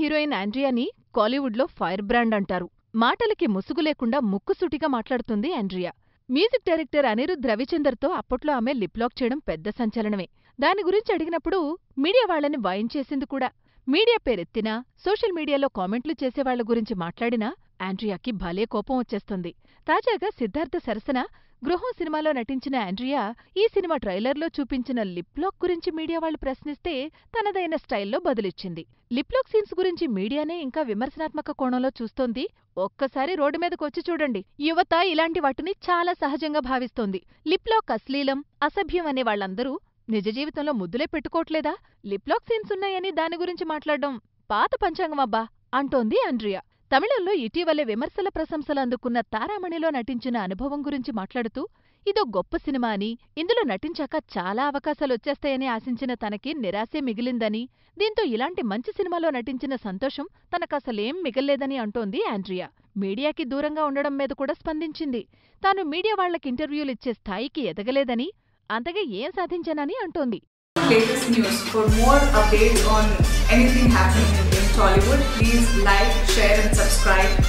Heroine ఆండ్రియాని కాలీవుడ్లో fire brand అంటారు మాటలకి ముసుగు లేకుండా ముక్కుసుటిగా మాట్లాడుతుంది ఆండ్రియా మ్యూజిక్ డైరెక్టర్ అనిరుద్ రవిచందర్తో అప్పట్లో ఆమె లిప్లాక్ చేయడం పెద్ద సంచలనమే దాని గురించి అడిగినప్పుడు మీడియా వాళ్లని వాయించేసింది కూడా మీడియా పేరెత్తినా సోషల్ మీడియాలో కామెంట్లు చేసేవాళ్ల గురించి మాట్లాడినా ఆండ్రియాకి భలే కోపం వచ్చేస్తుంది. తాజాగా సిద్ధార్థ సరసన 'గృహం' సినిమాలో నటించిన ఆండ్రియా ఈ సినిమా ట్రైలర్లో చూపించిన లిప్లాక్ గురించి మీడియా వాళ్ళు ప్రశ్నిస్తే తనదైన స్టైల్లో బదులిచ్చింది. లిప్లాక్ సీన్స్ గురించి మీడియానే ఇంకా విమర్శనాత్మక కోణంలో చూస్తోంది ఒక్కసారి రోడ్డు వచ్చి చూడండి. యువత ఇలాంటి వాటిని చాలా సహజంగా భావిస్తోంది. లిప్లాక్ అశ్లీలం, అసభ్యం అనే వాళ్ళందరూ నిజ జీవితంలో ముద్దులే పెట్టుకోవట్లేదా? లిప్లాక్ సీన్స్ ఉన్నాయని దాని గురించి మాట్లాడడం పాత పంచాంగమబ్బా అంటోంది ఆండ్రియా. తమిళంలో ఇటీవలే విమర్శల ప్రశంసలు అందుకున్న తారామణిలో నటించిన అనుభవం గురించి మాట్లాడుతూ ఇదో గొప్ప సినిమా అని ఇందులో నటించాక చాలా అవకాశాలు వచ్చేస్తాయని ఆశించిన తనకి నిరాశే మిగిలిందని, దీంతో ఇలాంటి మంచి సినిమాలో నటించిన సంతోషం తనకసలేం మిగల్లేదని అంటోంది ఆండ్రియా. మీడియాకి దూరంగా ఉండడం మీద కూడా స్పందించింది. తాను మీడియా ఇచ్చే స్థాయికి ఎదగలేదని, అంతగా ఏం సాధించానని అంటోంది. Bollywood. Please like, share and subscribe.